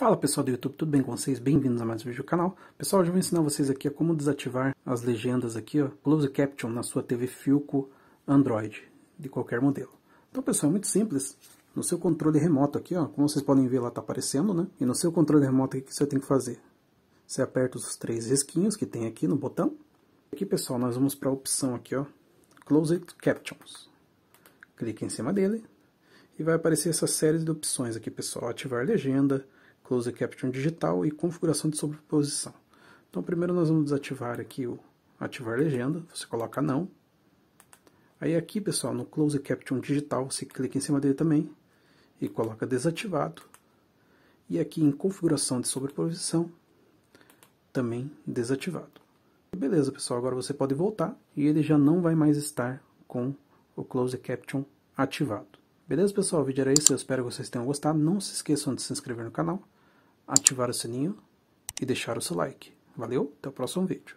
Fala pessoal do YouTube, tudo bem com vocês? Bem-vindos a mais um vídeo do canal. Pessoal, hoje eu vou ensinar vocês aqui a como desativar as legendas aqui, ó, Close Caption na sua TV Filco Android, de qualquer modelo. Então pessoal, é muito simples. No seu controle remoto aqui, ó, como vocês podem ver lá está aparecendo, né? E no seu controle remoto aqui, o que você tem que fazer? Você aperta os três risquinhos que tem aqui no botão. Aqui pessoal, nós vamos para a opção aqui, ó, Close Captions. Clique em cima dele e vai aparecer essa série de opções aqui pessoal, ativar legenda, Close Caption Digital e configuração de sobreposição. Então primeiro nós vamos desativar aqui o ativar legenda, você coloca não. Aí aqui pessoal, no Close Caption Digital, você clica em cima dele também e coloca desativado. E aqui em configuração de sobreposição, também desativado. Beleza pessoal, agora você pode voltar e ele já não vai mais estar com o Close Caption ativado. Beleza, pessoal? O vídeo era isso. Eu espero que vocês tenham gostado. Não se esqueçam de se inscrever no canal ativar o sininho e deixar o seu like. Valeu, até o próximo vídeo.